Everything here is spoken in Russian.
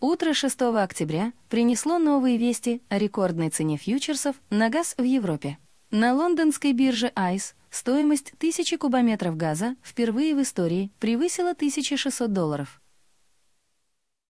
Утро 6 октября принесло новые вести о рекордной цене фьючерсов на газ в Европе. На лондонской бирже ICE стоимость тысячи кубометров газа впервые в истории превысила 1600 долларов –